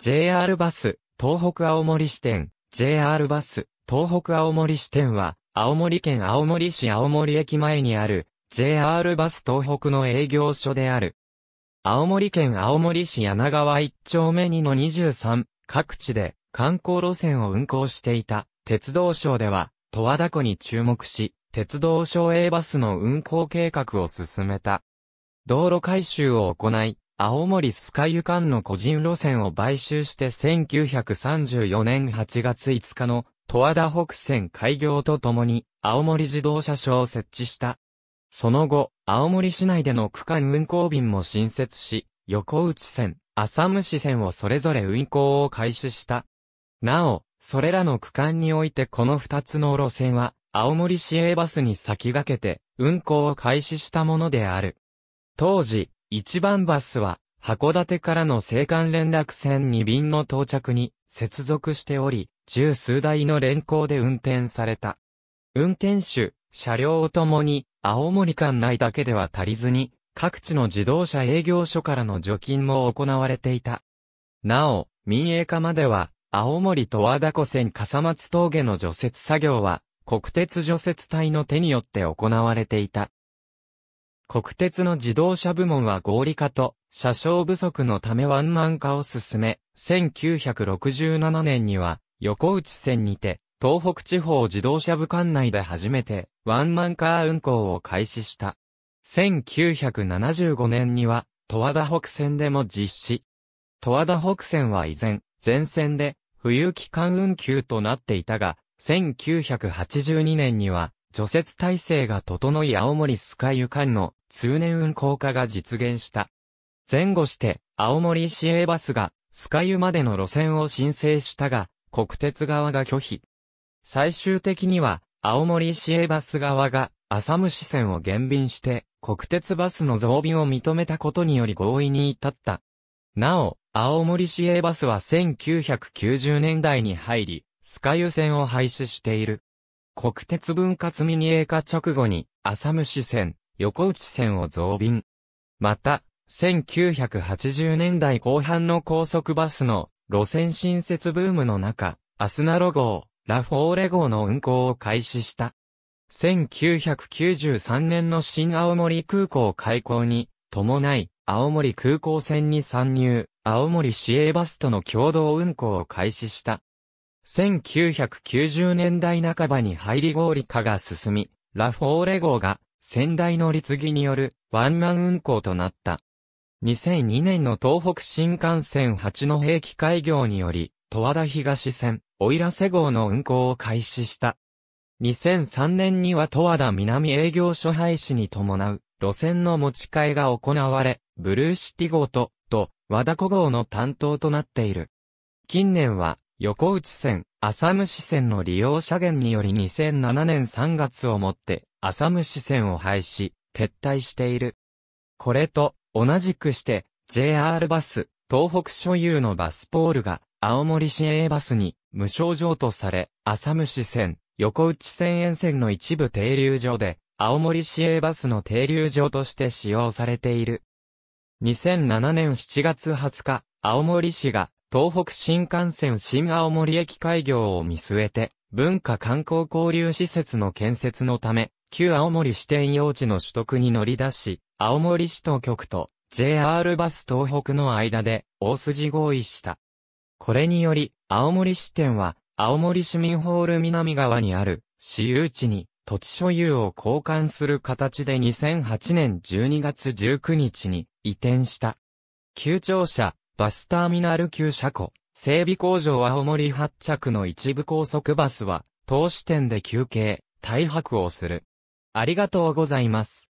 JR バス、東北青森支店。JR バス、東北青森支店は、青森県青森市青森駅前にある、JR バス東北の営業所である。青森県青森市柳川一丁目2の23、各地で観光路線を運行していた、鉄道省では、十和田湖に注目し、鉄道省 A バスの運行計画を進めた。道路改修を行い、青森スカイユカンの個人路線を買収して1934年8月5日の十和田北線開業とともに青森自動車所を設置した。その後、青森市内での区間運行便も新設し、横内線、浅虫線をそれぞれ運行を開始した。なお、それらの区間においてこの2つの路線は、青森市営バスに先駆けて、運行を開始したものである。当時、一番バスは、函館からの青函連絡船2便の到着に接続しており、十数台の連行で運転された。運転手、車両をともに、青森間内だけでは足りずに、各地の自動車営業所からの除菌も行われていた。なお、民営化までは、青森と和田湖線笠松峠の除雪作業は、国鉄除雪隊の手によって行われていた。国鉄の自動車部門は合理化と、車掌不足のためワンマン化を進め、1967年には、横内線にて、東北地方自動車部管内で初めて、ワンマンカー運行を開始した。1975年には、十和田北線でも実施。十和田北線は依然、全線で、冬期間運休となっていたが、1982年には、除雪体制が整い青森スカイユカンの通年運行化が実現した。前後して、青森市営バスが、スカユまでの路線を申請したが、国鉄側が拒否。最終的には、青森市営バス側が、浅虫線を減便して、国鉄バスの増便を認めたことにより合意に至った。なお、青森市営バスは1990年代に入り、スカユ線を廃止している。国鉄分割民営化直後に、浅虫線、横内線を増便。また、1980年代後半の高速バスの路線新設ブームの中、アスナロ号、ラフォーレ号の運行を開始した。1993年の新青森空港開港に伴い、青森空港線に参入、青森市営バスとの共同運行を開始した。1990年代半ばに入り合理化が進み、ラフォーレ号が先代の立議によるワンマン運行となった。2002年の東北新幹線八戸駅開業により、十和田東線、奥入瀬号の運行を開始した。2003年には十和田南営業所廃止に伴う路線の持ち替えが行われ、ブルーシティ号と、と、和田古号の担当となっている。近年は、横内線、浅虫線の利用者減により2007年3月をもって、浅虫線を廃止、撤退している。これと、同じくして、JR バス、東北所有のバスポールが、青森市営バスに、無償譲渡され、浅虫線、横内線沿線の一部停留所で、青森市営バスの停留所として使用されている。2007年7月20日、青森市が東北新幹線新青森駅開業を見据えて、文化観光交流施設の建設のため、旧青森支店用地の取得に乗り出し、青森市当局と JR バス東北の間で大筋合意した。これにより、青森支店は、青森市民ホール南側にある私有地に土地所有を交換する形で2008年12月19日に移転した。旧庁舎、バスターミナル級車庫、整備工場は青森発着の一部高速バスは、投資店で休憩、退泊をする。ありがとうございます。